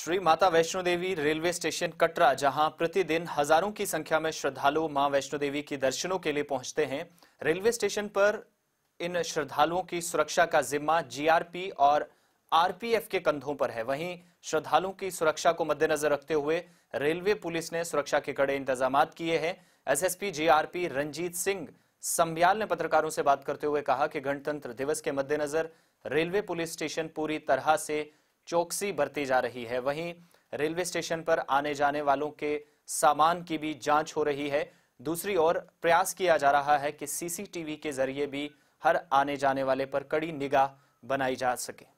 Shri Mata Vaishno Devi railway station Katra जहां प्रतिदिन हजारों की संख्या में श्रद्धालु मां वैष्णो देवी के दर्शनों के लिए पहुंचते हैं रेलवे स्टेशन पर इन श्रद्धालुओं की सुरक्षा का जिम्मा जीआरपी और आरपीएफ के कंधों पर है वहीं श्रद्धालुओं की सुरक्षा को मद्देनजर रखते हुए रेलवे पुलिस ने सुरक्षा के कड़े इंतजाम किए हैं एसएसपी जीआरपी रंजीत सिंह संभ्याल ने पत्रकारों से बात करते हुए कहा कि गणतंत्र दिवस के मद्देनजर रेलवे पुलिस स्टेशन पूरी तरह से चौकसी बरती जा रही है वहीं रेलवे स्टेशन पर आने जाने वालों के सामान की भी जांच हो रही है दूसरी ओर प्रयास किया जा रहा है कि सीसीटीवी के जरिए भी हर आने जाने वाले पर कड़ी निगाह बनाई जा सके